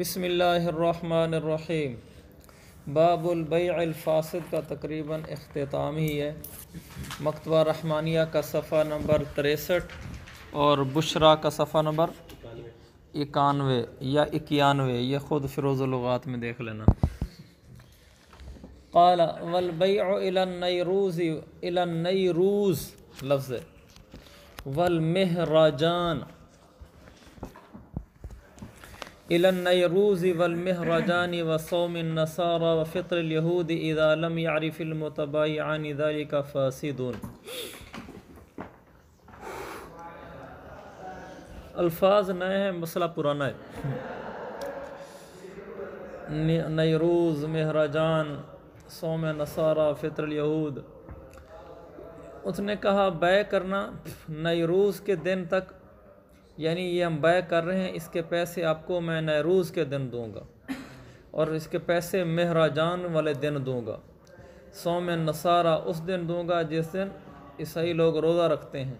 बसमीम बाबुलबैलफासद का तकरीबन अख्ताम ही है मकतबा रहमानिया का सफ़ा नंबर तिरसठ और बुशरा का सफ़ा नंबर इक्यानवे या इक्यानवे ये ख़ुद फ़िरोज़लगात में देख लेना काला वलबई रूज़ इलन नई रूज़ लफ्ज़ वलमहराजान इलनरूज़ वलमहराजान वसोमसारा फ़ितरयहूद इदालम यारिफ़िलमतबाई का फ़ासिदून अल्फाज नए हैं मसला पुराना है नरूज़ महराजान सोम नसारा फ़ितरयहूद उसने कहा बै करना नरूज़ के दिन तक यानी ये हम बाय कर रहे हैं इसके पैसे आपको मैं नरूज़ के दिन दूँगा और इसके पैसे महराजान वाले दिन दूँगा सोम नसारा उस दिन दूँगा जिस दिन ईसाई लोग रोज़ा रखते हैं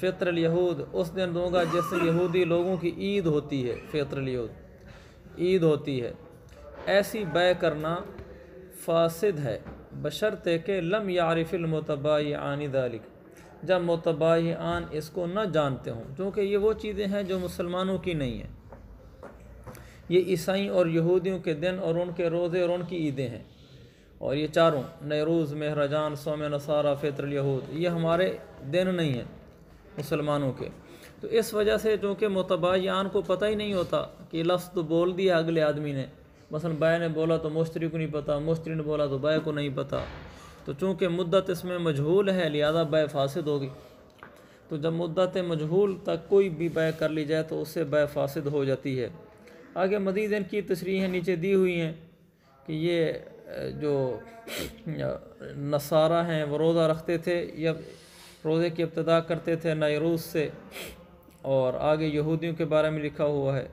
फ़ितर यहूद उस दिन दूँगा जिस दिन यहूदी लोगों की ईद होती है फ़ितर यहूद ईद होती है ऐसी बाय करना फ़ासद है बशरते के लम यारिफ़िलमतबा आनी दालिक जब आन इसको न जानते हों क्योंकि ये वो चीज़ें हैं जो मुसलमानों की नहीं हैं ये ईसाई और यहूदियों के दिन और उनके रोज़े और उनकी ईदें हैं और ये चारों नरूज़ महराजान सोम नसारा यहूद ये हमारे दिन नहीं हैं मुसलमानों के तो इस वजह से चूँकि मुतबान को पता ही नहीं होता कि लफ्ज़ तो बोल दिया अगले आदमी ने मसल बाय ने बोला तो मोश्तरी को नहीं पता मोश्तरी ने बोला तो बाय को नहीं पता तो चूँकि मुद्दत इसमें मजहूल है लिहाजा बै फासद होगी तो जब मुद्दत मजहूल तक कोई भी बै कर ली जाए तो उससे बै फासद हो जाती है आगे मजीद इनकी तशरीहें नीचे दी हुई हैं कि ये जो नसारा हैं वो रोज़ा रखते थे या रोज़े की इब्तदा करते थे नरूस से और आगे यहूदियों के बारे में लिखा हुआ है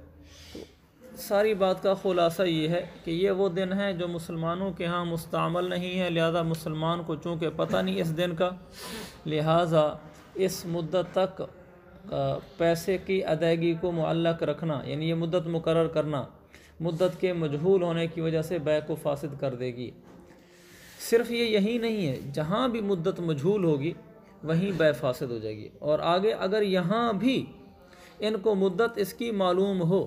सारी बात का ख़ुलासा ये है कि ये वो दिन है जो मुसलमानों के यहाँ मुस्तमल नहीं है लिहाजा मुसलमान को चूँकि पता नहीं इस दिन का लिहाजा इस मुद्दत तक पैसे की अदायगी को मुल्क रखना यानी ये मुद्दत मुकर करना मुद्दत के मजहूल होने की वजह से बै को फासद कर देगी सिर्फ ये यही नहीं है जहाँ भी मुद्दत मजहूल होगी वहीं बै फासद हो जाएगी और आगे अगर यहाँ भी इनको मुद्दत इसकी मालूम हो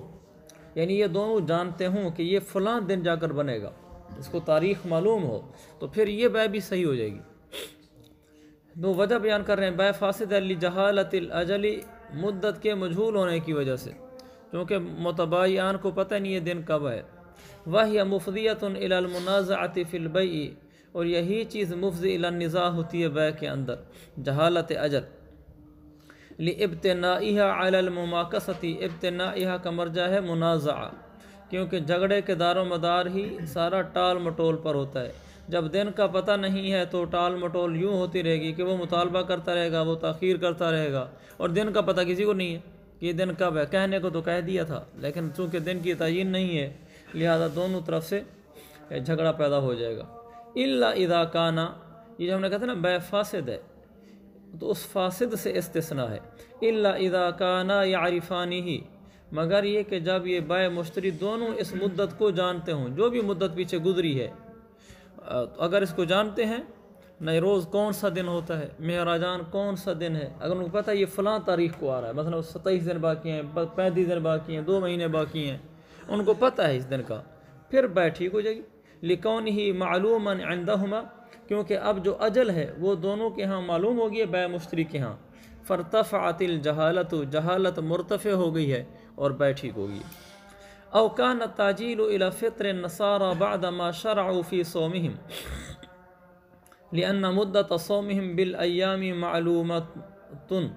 यानी ये दोनों जानते हों कि ये फ़लाँ दिन जाकर बनेगा इसको तारीख मालूम हो तो फिर ये बै भी सही हो जाएगी दो वजह बयान कर रहे हैं बै फासद अली जहालत अजली मुद्दत के मजहूल होने की वजह से क्योंकि मतबाइन को पता नहीं ये दिन कब है वह यह मुफदियत इलामनाज़ात आतिफिलबई और यही चीज़ मुफ्ज इलानिज़ा होती है बै के अंदर जहालत अजल लिब्तनामाकसती इब्तना का मर्जा है मुनाज़ा क्योंकि झगड़े के दारो मदार ही सारा टाल मटोल पर होता है जब दिन का पता नहीं है तो टाल मटोल यूँ होती रहेगी कि वो मुतालबा करता रहेगा वो तखीर करता रहेगा और दिन का पता किसी को नहीं है कि दिन कब है कहने को तो कह दिया था लेकिन चूँकि दिन की तयन नहीं है लिहाजा दोनों तरफ से झगड़ा पैदा हो जाएगा इला इदा काना ये जो हमने कहा था ना बेफासद है तो उस फासद से इसतना है इल्ला इदाकाना या आरिफानी ही मगर ये कि जब ये बाय मुश्तरी दोनों इस मुद्दत को जानते हों जो भी मुद्दत पीछे गुजरी है तो अगर इसको जानते हैं नहीं रोज़ कौन सा दिन होता है मेहराजान कौन सा दिन है अगर उनको पता है ये फ़लाँ तारीख को आ रहा है मतलब सत्ताईस दिन बाकी हैं पैंतीस दिन बाकी हैं दो महीने बाकी हैं उनको पता है इस दिन का फिर बैठी हो जाएगी लिकौन ही मालूम आइंदा क्योंकि अब जो अजल है वो दोनों के यहाँ मालूम हो गई बै मुश्तरी के यहाँ फ़रतफ़ आतिल जहालत जहालत मुरतफ़ हो गई है और बैठी होगी हो गई अवकान ताजील फ़ितर नसारा बदमा शराफ़ी सोमहम लियन मुद्दत सोमहम मालूम तुन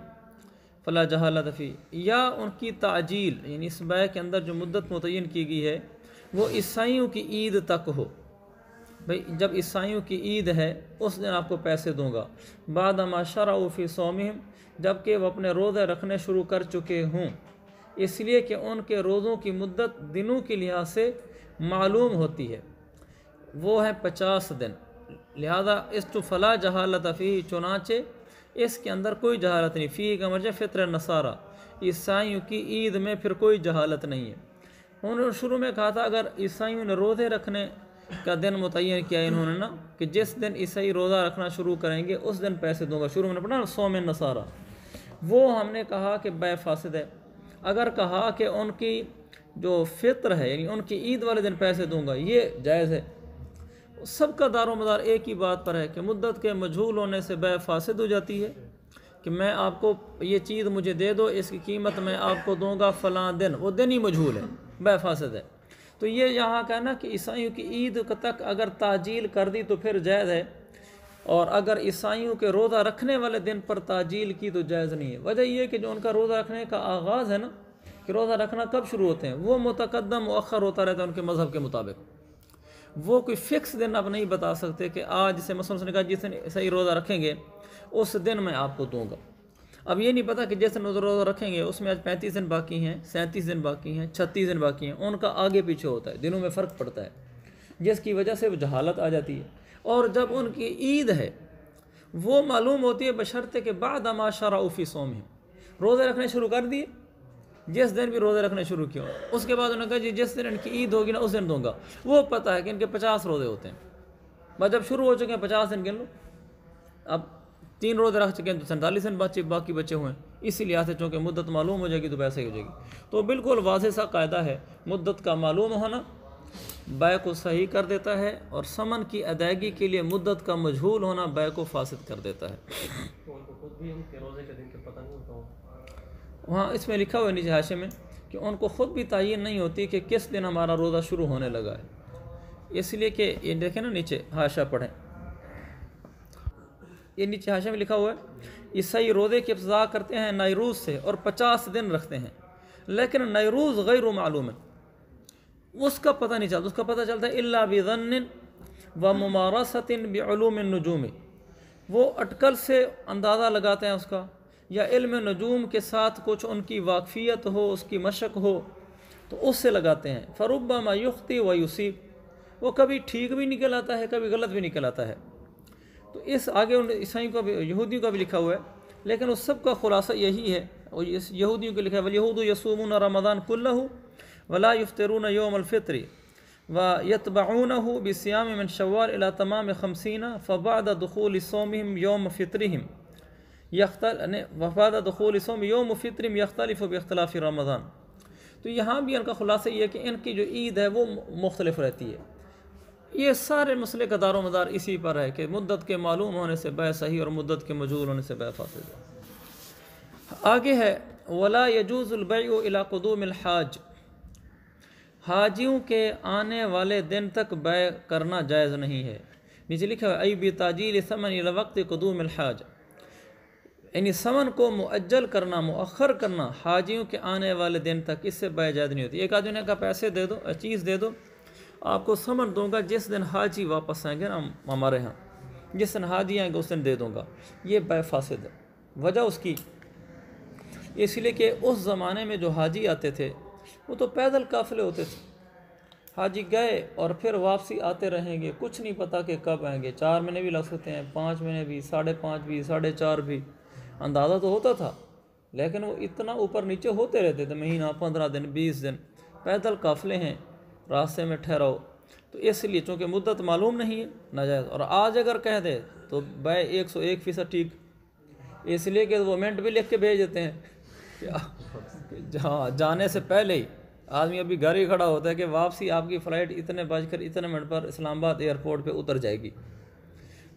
फ़ला फ़ी या उनकी ताजील यानी इस बै के अंदर जो मुद्दत मुतयन की गई है वो ईसाइयों की ईद तक हो भाई जब ईसाइयों की ईद है उस दिन आपको पैसे दूंगा बाद उफी सोमिम जबकि वह अपने रोज़े रखने शुरू कर चुके हों इसलिए कि उनके रोज़ों की मुद्दत दिनों के लिहाज से मालूम होती है वो है पचास दिन लिहाजा इस तो फला जहालत फ़ी चुनाचे इसके अंदर कोई जहालत नहीं फ़ी का मर्ज फितर नसारा ईसाइयों की ईद में फिर कोई जहालत नहीं है उन्होंने शुरू में कहा था अगर ईसाइयों ने रोज़े रखने का दिन मुतन किया इन्होंने ना कि जिस दिन ईसाई रोज़ा रखना शुरू करेंगे उस दिन पैसे दूंगा शुरू में पढ़ा में नसारा वो हमने कहा कि बेफासद है अगर कहा कि उनकी जो फितर है यानी उनकी ईद वाले दिन पैसे दूंगा ये जायज़ है सबका दारो मदार एक ही बात पर है कि मुद्दत के मजहूल होने से बेफासद हो जाती है कि मैं आपको ये चीज़ मुझे दे दो इसकी कीमत मैं आपको दूंगा फ़लाँ दिन वो दिन ही मजहूल है बेफासद है तो ये यहाँ का ना कि ईसाइयों की ईद तक अगर ताजील कर दी तो फिर जायज़ है और अगर ईसाइयों के रोज़ा रखने वाले दिन पर ताजील की तो जायज़ नहीं है वजह यह कि जो उनका रोज़ा रखने का आगाज़ है ना कि रोज़ा रखना कब शुरू होते हैं वो मतकदम मखर होता रहता है उनके मज़हब के मुताबिक वो कोई फिक्स दिन आप नहीं बता सकते कि आज से मसलम ने कहा जिस दिन सही रोज़ा रखेंगे उस दिन मैं आपको दूँगा अब ये नहीं पता कि जैसे नज़र रोज़ा रखेंगे उसमें आज पैंतीस दिन बाकी हैं सैंतीस दिन बाकी हैं छत्तीस दिन बाकी हैं उनका आगे पीछे होता है दिनों में फ़र्क पड़ता है जिसकी वजह से जहालत आ जाती है और जब उनकी ईद है वो मालूम होती है बशर्ते के बाद अमा उफ़ी सोम है रोज़े रखने शुरू कर दिए जिस दिन भी रोज़े रखने शुरू किए उसके बाद उन्होंने कहा जी जिस दिन इनकी ईद होगी ना उस दिन दूंगा वो पता है कि इनके पचास रोज़े होते हैं बस जब शुरू हो चुके हैं पचास दिन गिन लो अब तीन रोज़ रख चुके हैं तो सैंतालीस दिन बच्चे बाकी बचे हुए हैं इसी लिहाज से चूँकि मुद्दत मालूम हो जाएगी तो वैसे ही हो जाएगी तो बिल्कुल वाज सा कायदा है मुद्दत का मालूम होना बै को सही कर देता है और समन की अदायगी के लिए मुद्दत का मजहूल होना बै को फासद कर देता है वहाँ इसमें लिखा हुआ नीचे हाशे में कि उनको ख़ुद भी तयन नहीं होती कि किस दिन हमारा रोज़ा शुरू होने लगा है इसलिए कि ये देखें ना नीचे हाशा पढ़ें ये नीचे हाशे में लिखा हुआ है ईसाई रोज़े की अफजा करते हैं नायरूज से और पचास दिन रखते हैं लेकिन नायरूज गैर मालूम है उसका पता नहीं चलता उसका पता चलता है अल्ला बन व मुमारसतिन बलूम नजूम वो अटकल से अंदाज़ा लगाते हैं उसका या इल्म नजूम के साथ कुछ उनकी वाकफ़ियत हो उसकी मशक हो तो उससे लगाते हैं फ़रुब्बा मायुख्ती व यूसीब वो कभी ठीक भी निकल आता है कभी गलत भी निकल आता है तो इस आगे उन ईसाइयों का भी यहूदियों का भी लिखा हुआ है लेकिन उस सब का खुलासा यही है और इस यहूदियों के लिखा है वलयहूद यसूम रमदान कुल्लह वला यफ्तरून योमलफ़ित्री व यतबाउन बसयाम मन शवार अला तमाम खमसीना फ़बाद दखोल सोम योम फ़ित्रम यख्तल वफाद दखोल सोम योम फितरम यख्तलफ़ बख्तलाफ़ रमज़ान तो यहाँ भी इनका खुलासा ये है कि इनकी जो ईद है वो मुख्तलफ़ रहती है ये सारे मसले का दारो मदार इसी पर है कि मुद्दत के मालूम होने से बह सही और मुद्दत के मजूल होने से बह फासिद आगे है वला हाज हाजियों के आने वाले दिन तक बै करना जायज़ नहीं है नीचे लिखा है अई ताजील समन वक्त हाज यानी समन को मुअज्जल करना मौखर करना हाजियों के आने वाले दिन तक इससे बै जायज़ नहीं होती एक आदमी ने कहा पैसे दे दो चीज़ दे दो आपको समन दूंगा जिस दिन हाजी वापस आएंगे ना हमारे यहाँ जिस दिन हाजी आएंगे उस दिन दे दूंगा ये बेफासद है वजह उसकी इसलिए कि उस ज़माने में जो हाजी आते थे वो तो पैदल काफिले होते थे हाजी गए और फिर वापसी आते रहेंगे कुछ नहीं पता कि कब आएंगे चार महीने भी लग सकते हैं पाँच महीने भी साढ़े पाँच भी साढ़े चार भी अंदाज़ा तो होता था लेकिन वो इतना ऊपर नीचे होते रहते थे महीना पंद्रह दिन बीस दिन पैदल काफिले हैं रास्ते में ठहराओ तो इसलिए चूँकि मुद्दत मालूम नहीं है नाजायज़ और आज अगर कह दे तो बाय एक सौ एक फ़ीसद ठीक इसलिए कि वो मिनट भी लिख के भेज देते हैं क्या जाने से पहले ही आदमी अभी घर ही खड़ा होता है कि वापसी आपकी फ़्लाइट इतने बजकर इतने मिनट पर इस्लामाबाद एयरपोर्ट पे उतर जाएगी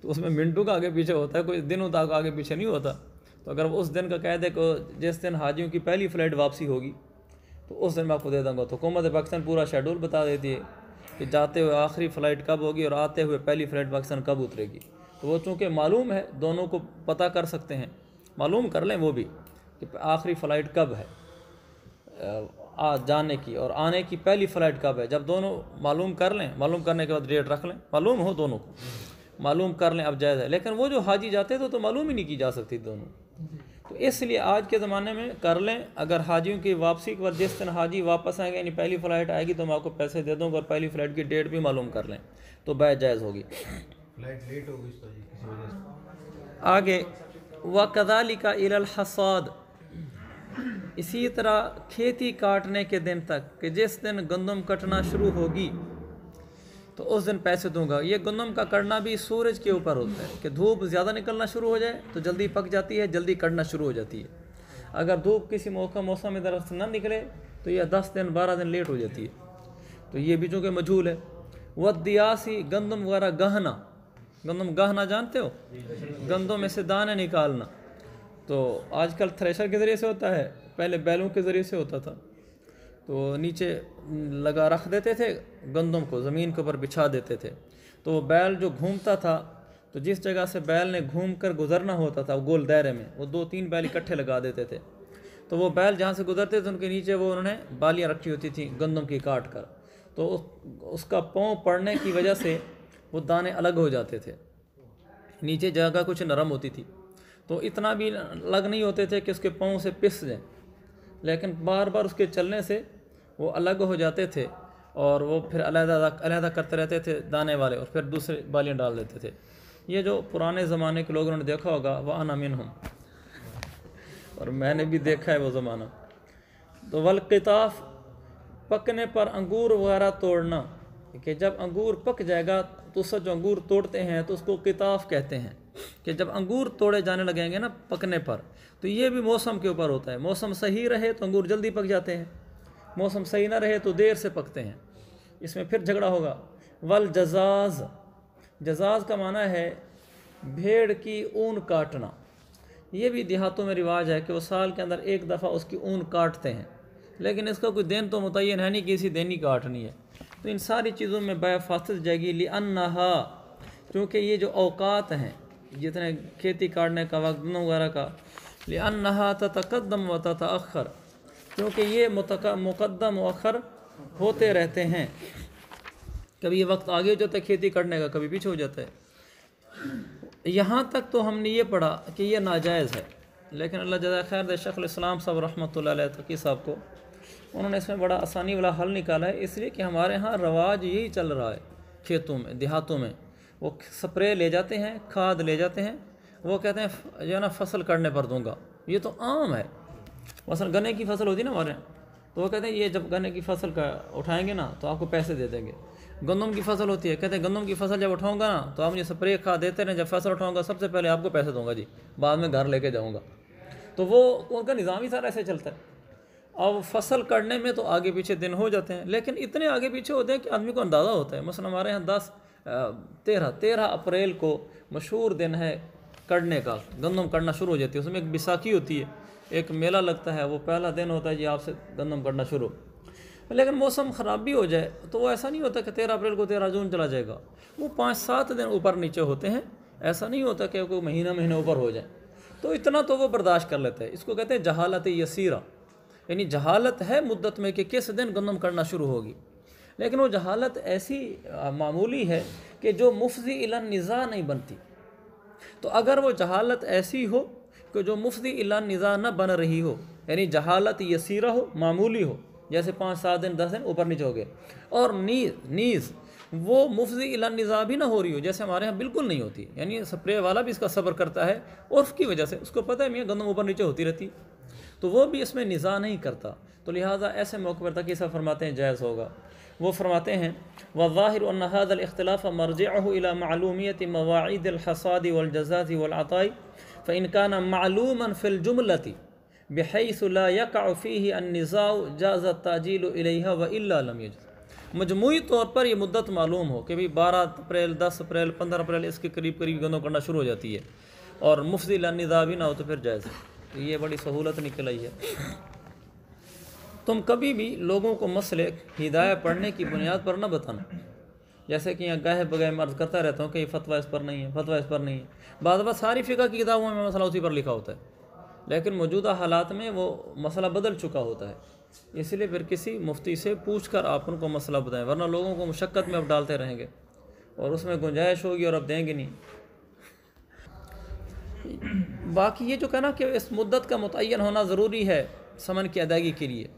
तो उसमें मिनटों का आगे पीछे होता है कोई दिनों तक आगे पीछे नहीं होता तो अगर उस दिन का कह दे को जिस दिन हाजियों की पहली फ़्लाइट वापसी होगी तो उस दिन मैं आपको दे दूँगा तो हुकूमत पाकिस्तान पूरा शेड्यूल बता देती है कि जाते हुए आखिरी फ़्लाइट कब होगी और आते हुए पहली फ़्लाइट पाकिस्तान कब उतरेगी तो वो चूँकि मालूम है दोनों को पता कर सकते हैं मालूम कर लें वो भी कि आखिरी फ़्लाइट कब है आ जाने की और आने की पहली फ़्लाइट कब है जब दोनों मालूम कर लें मालूम करने के बाद डेट रख लें मालूम हो दोनों को मालूम कर लें अब जायज़ है लेकिन वो जो हाजी जाते थे तो, तो मालूम ही नहीं की जा सकती दोनों तो इसलिए आज के ज़माने में कर लें अगर हाजियों की वापसी के बाद जिस दिन हाजी वापस आएंगे यानी पहली फ़्लाइट आएगी तो मैं आपको पैसे दे दूँगा और पहली फ़्लाइट की डेट भी मालूम कर लें तो बै जायज़ होगी फ्लाइट लेट होगी आगे व कदाली का इलासाद इसी तरह खेती काटने के दिन तक कि जिस दिन गंदम कटना शुरू होगी तो उस दिन पैसे दूंगा ये गंदम का कड़ना भी सूरज के ऊपर होता है कि धूप ज़्यादा निकलना शुरू हो जाए तो जल्दी पक जाती है जल्दी कड़ना शुरू हो जाती है अगर धूप किसी मौका मौसम में दरअसल ना निकले तो यह दस दिन बारह दिन लेट हो जाती है तो ये भी चूँकि मजहूल है व गंदम वगैरह गहना गंदम गहना जानते हो गंदम में से दाने निकालना तो आजकल थ्रेशर के ज़रिए से होता है पहले बैलों के ज़रिए से होता था तो नीचे लगा रख देते थे गंदम को ज़मीन के ऊपर बिछा देते थे तो वो बैल जो घूमता था तो जिस जगह से बैल ने घूम कर गुजरना होता था वो गोल दायरे में वो दो तीन बैल इकट्ठे लगा देते थे तो वो बैल जहाँ से गुजरते थे उनके नीचे वो उन्होंने बालियाँ रखी होती थी गंदम की काट कर तो उसका पाँव पड़ने की वजह से वो दाने अलग हो जाते थे नीचे जगह कुछ नरम होती थी तो इतना भी अलग नहीं होते थे कि उसके पाँव से पिस जाए लेकिन बार बार उसके चलने से वो अलग हो जाते थे और वो फिर अलहदा करते रहते थे दाने वाले और फिर दूसरे बालियाँ डाल देते थे ये जो पुराने ज़माने के लोग उन्होंने देखा होगा वह अनामिन हूँ और मैंने भी देखा है वो ज़माना तो किताफ पकने पर अंगूर वगैरह तोड़ना कि जब अंगूर पक जाएगा तो उससे जो अंगूर तोड़ते हैं तो उसको किताफ कहते हैं कि जब अंगूर तोड़े जाने लगेंगे ना पकने पर तो ये भी मौसम के ऊपर होता है मौसम सही रहे तो अंगूर जल्दी पक जाते हैं मौसम सही ना रहे तो देर से पकते हैं इसमें फिर झगड़ा होगा वल जजाज जजाज का माना है भेड़ की ऊन काटना ये भी देहातों में रिवाज है कि वो साल के अंदर एक दफ़ा उसकी ऊन काटते हैं लेकिन इसका कोई दिन तो मुतन है नहीं कि इसी दिन ही काटनी है तो इन सारी चीज़ों में बफासत जाएगी ली अनहा क्योंकि ये जो अवकात हैं जितने खेती काटने का वक्त वगैरह का ले अनहा तकदम व तखर क्योंकि ये मुकदम वखर होते रहते हैं कभी ये वक्त आगे हो जाता है खेती करने का कभी पीछे हो जाता है यहाँ तक तो हमने ये पढ़ा कि ये नाजायज़ है लेकिन अल्लाह जदा खैर शेखलाम साहब रहमत तकी साहब को उन्होंने इसमें बड़ा आसानी वाला हल निकाला है इसलिए कि हमारे यहाँ रवाज यही चल रहा है खेतों में देहातों में वो स्प्रे ले जाते हैं खाद ले जाते हैं वो कहते हैं जो है ना फसल करने पर दूंगा ये तो आम है मसल गन्ने की फसल होती है ना हमारे तो वो कहते हैं ये जब गन्ने की फसल का उठाएंगे ना तो आपको पैसे दे देंगे गंदम की फसल होती है कहते हैं गंदम की फसल जब उठाऊंगा ना तो आप मुझे स्प्रे खा देते रहें जब फसल उठाऊंगा सबसे पहले आपको पैसे दूंगा जी बाद में घर लेके जाऊंगा तो वो उनका निज़ाम ही सारा ऐसे चलता है अब फसल करने में तो आगे पीछे दिन हो जाते हैं लेकिन इतने आगे पीछे होते हैं कि आदमी को अंदाज़ा होता है मसलन हमारे यहाँ दस तेरह तेरह अप्रैल को मशहूर दिन है कड़ने का गंदम कड़ना शुरू हो जाती है उसमें एक बैसाखी होती है एक मेला लगता है वो पहला दिन होता है जी आपसे गंदम करना शुरू लेकिन मौसम ख़राब भी हो जाए तो वो ऐसा नहीं होता कि तेरह अप्रैल को तेरह जून चला जाएगा वो पाँच सात दिन ऊपर नीचे होते हैं ऐसा नहीं होता कि कोई महीना महीने ऊपर हो जाए तो इतना तो वो बर्दाश्त कर लेते हैं इसको कहते हैं जहालत यसीरा यानी जहालत है मुद्दत में कि किस दिन गंदम करना शुरू होगी लेकिन वो जहालत ऐसी मामूली है कि जो मुफजी इला निज़ा नहीं बनती तो अगर वो जहालत ऐसी हो कि जो मुफ्ती इला निज़ा न बन रही हो यानी जहालत यसीरा हो मामूली हो जैसे पाँच सात दिन दस दिन ऊपर नीचे हो गए और नीज नीज वो मुफ्त इला निज़ा भी ना हो रही हो जैसे हमारे यहाँ बिल्कुल नहीं होती यानी स्प्रे वाला भी इसका सब्र करता है उर्फ की वजह से उसको पता है मियाँ गंदम ऊपर नीचे होती रहती तो वो भी इसमें निज़ा नहीं करता तो लिहाजा ऐसे मौके पर तक ऐसा फरमाते हैं जायज़ होगा वो फरमाते हैं वज़ाहिर अख्तलाफ़ मरज इला मालूमियत मवाद हसादी वलजज़ाजी वलाताई फ़िनकान मालूम फ़िल जुमलती बहसफ़ी अनज़ाउ जाज़ा ताजील व इलाम मजमू तौर पर यह मुद्दत मालूम हो कि भाई बारह अप्रैल दस अप्रैल पंद्रह अप्रैल इसके करीब करीब गंदम करना शुरू हो जाती है और मुफजिल अनिदा भी ना हो तो फिर जायज़ तो ये बड़ी सहूलत निकल आई है तुम कभी भी लोगों को मसले हिदायत पढ़ने की बुनियाद पर ना बताना जैसे कि यहाँ गह बगह मर्ज करता रहता हूँ कि फतवा इस पर नहीं है फतवा इस पर नहीं है बाद बाद सारी फ़िका की किताबों में मसला उसी पर लिखा होता है लेकिन मौजूदा हालात में वो मसला बदल चुका होता है इसलिए फिर किसी मुफ्ती से पूछ कर आप उनको मसला बताएं वरना लोगों को मुशक्क़त में अब डालते रहेंगे और उसमें गुंजाइश होगी और अब देंगे नहीं बाकी ये जो कहना कि इस मुद्दत का मुतन होना ज़रूरी है समन की अदायगी के लिए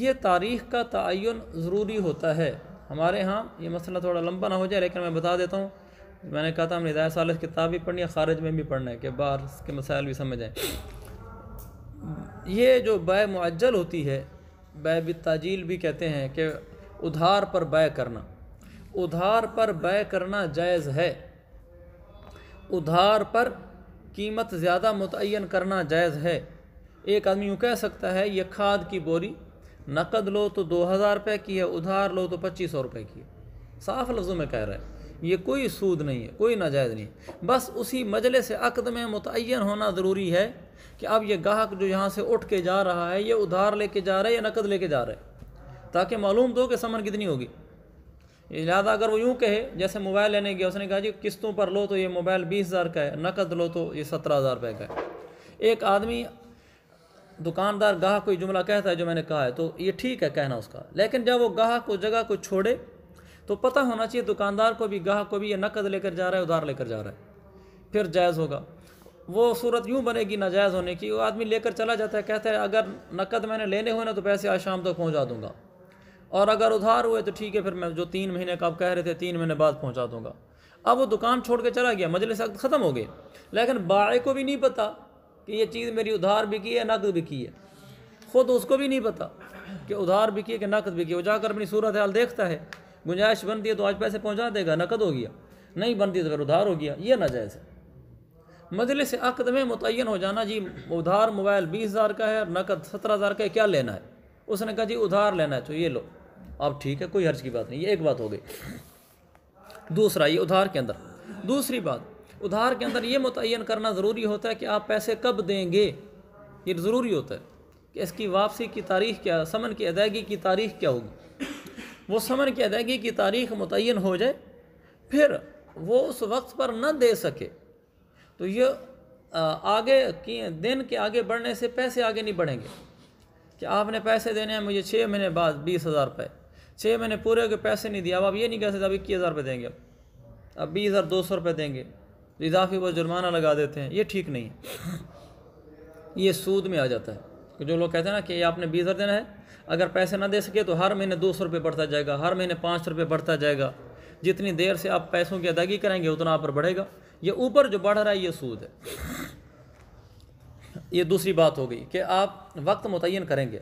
ये तारीख़ का तयन ज़रूरी होता है हमारे यहाँ ये मसला थोड़ा लंबा ना हो जाए लेकिन मैं बता देता हूँ मैंने कहा था हमने हिदायत साल किताब भी पढ़नी है ख़ारिज में भी पढ़ना है कि बाहर के मसाइल भी समझ ये जो बाय मुअज्जल होती है बाय बिताजील भी कहते हैं कि उधार पर बाय करना उधार पर बाय करना जायज़ है उधार पर कीमत ज़्यादा मुतन करना जायज़ है एक आदमी यूँ कह सकता है यह खाद की बोरी नकद लो तो दो हज़ार रुपये की है उधार लो तो पच्चीस सौ रुपये की है साफ लफ्ज़ों में कह रहा है ये कोई सूद नहीं है कोई नाजायज़ नहीं है बस उसी मजले से अकद में मुतन होना ज़रूरी है कि अब ये गाहक जो यहाँ से उठ के जा रहा है ये उधार लेके जा रहा है या नकद लेके जा रहा है ताकि मालूम दो तो कि समन कितनी होगी लिहाजा अगर वो यूँ कहे जैसे मोबाइल लेने गया उसने कहा जी किस्तों पर लो तो ये मोबाइल बीस हज़ार का है नकद लो तो ये सत्रह हज़ार रुपये का है एक आदमी दुकानदार गाहक कोई जुमला कहता है जो मैंने कहा है तो ये ठीक है कहना उसका लेकिन जब वो गाहक को जगह को छोड़े तो पता होना चाहिए दुकानदार को भी गाहक को भी ये नकद लेकर जा रहा है उधार लेकर जा रहा है फिर जायज़ होगा वो सूरत यूँ बनेगी नाजायज़ होने की वो आदमी लेकर चला जाता है कहता है अगर नकद मैंने लेने हुए ना तो पैसे आज शाम तक तो पहुँचा दूँगा और अगर उधार हुए तो ठीक है फिर मैं जो तीन महीने का आप कह रहे थे तीन महीने बाद पहुँचा दूँगा अब वो दुकान छोड़ के चला गया मजलिस ख़त्म हो गए लेकिन बाय को भी नहीं पता कि ये चीज़ मेरी उधार बिकी है नकद बिकी है ख़ुद उसको भी नहीं पता कि उधार बिकी है कि नकद बिकी वो जाकर अपनी सूरत हाल देखता है गुंजाइश बनती है तो आज पैसे पहुँचा देगा नकद हो गया नहीं बनती तो फिर उधार हो गया ये नाजायज़ है मजलिस अकद में मुतन हो जाना जी उधार मोबाइल बीस हज़ार का है और नकद सत्रह हज़ार का है क्या लेना है उसने कहा जी उधार लेना है तो ये लो अब ठीक है कोई हर्ज की बात नहीं ये एक बात हो गई दूसरा ये उधार के अंदर दूसरी बात उधार के अंदर ये मुतन करना ज़रूरी होता है कि आप पैसे कब देंगे ये ज़रूरी होता है कि इसकी वापसी की तारीख क्या समन की अदायगी की तारीख क्या होगी वो समन की अदायगी की तारीख मुतन हो जाए फिर वो उस वक्त पर न दे सके तो ये आगे की दिन के आगे बढ़ने से पैसे आगे नहीं बढ़ेंगे कि आपने पैसे देने हैं मुझे छः महीने बाद बीस हज़ार रुपये छः महीने पूरे के पैसे नहीं दिया अब आप ये नहीं कह सकते अब इक्कीस हज़ार रुपये देंगे अब अब बीस हज़ार दो सौ रुपये देंगे इजाफे इजाफी पर जुर्माना लगा देते हैं ये ठीक नहीं है ये सूद में आ जाता है कि जो लोग कहते हैं ना कि आपने बीस हज़ार देना है अगर पैसे ना दे सके तो हर महीने दो सौ रुपये बढ़ता जाएगा हर महीने पाँच सौ रुपये बढ़ता जाएगा जितनी देर से आप पैसों की अदायगी करेंगे उतना आप पर बढ़ेगा ये ऊपर जो बढ़ रहा है ये सूद है ये दूसरी बात हो गई कि आप वक्त मुतन करेंगे